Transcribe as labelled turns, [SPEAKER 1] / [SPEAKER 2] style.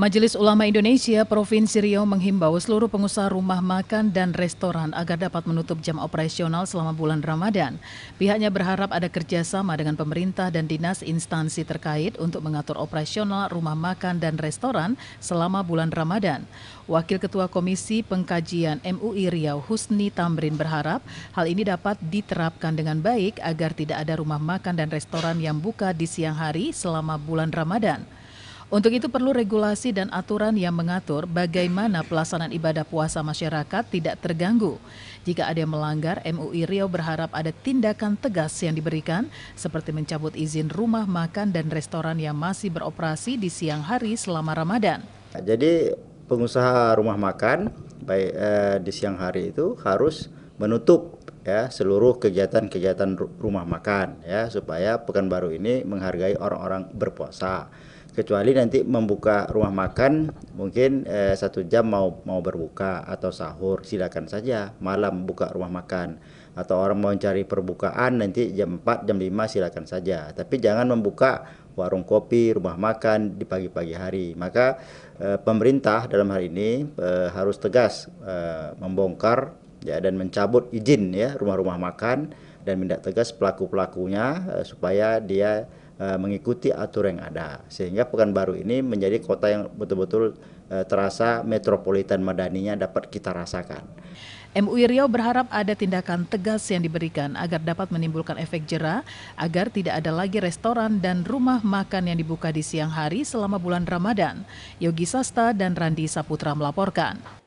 [SPEAKER 1] Majelis Ulama Indonesia Provinsi Riau menghimbau seluruh pengusaha rumah makan dan restoran agar dapat menutup jam operasional selama bulan Ramadan. Pihaknya berharap ada kerjasama dengan pemerintah dan dinas instansi terkait untuk mengatur operasional rumah makan dan restoran selama bulan Ramadan. Wakil Ketua Komisi Pengkajian MUI Riau Husni Tamrin berharap hal ini dapat diterapkan dengan baik agar tidak ada rumah makan dan restoran yang buka di siang hari selama bulan Ramadan. Untuk itu perlu regulasi dan aturan yang mengatur bagaimana pelaksanaan ibadah puasa masyarakat tidak terganggu. Jika ada yang melanggar, MUI Riau berharap ada tindakan tegas yang diberikan seperti mencabut izin rumah makan dan restoran yang masih beroperasi di siang hari selama Ramadan.
[SPEAKER 2] Jadi pengusaha rumah makan baik eh, di siang hari itu harus menutup ya seluruh kegiatan-kegiatan rumah makan ya supaya baru ini menghargai orang-orang berpuasa kecuali nanti membuka rumah makan mungkin eh, satu jam mau mau berbuka atau sahur silakan saja malam buka rumah makan atau orang mau cari perbukaan nanti jam 4 jam 5 silakan saja tapi jangan membuka warung kopi rumah makan di pagi-pagi hari maka eh, pemerintah dalam hari ini eh, harus tegas eh, membongkar ya dan mencabut izin ya rumah-rumah makan dan mendak tegas pelaku-pelakunya uh, supaya dia uh, mengikuti aturan yang ada sehingga Pekanbaru ini menjadi kota yang betul-betul uh, terasa metropolitan madaninya dapat kita rasakan.
[SPEAKER 1] MUI Riau berharap ada tindakan tegas yang diberikan agar dapat menimbulkan efek jera, agar tidak ada lagi restoran dan rumah makan yang dibuka di siang hari selama bulan Ramadan. Yogi Sasta dan Randi Saputra melaporkan.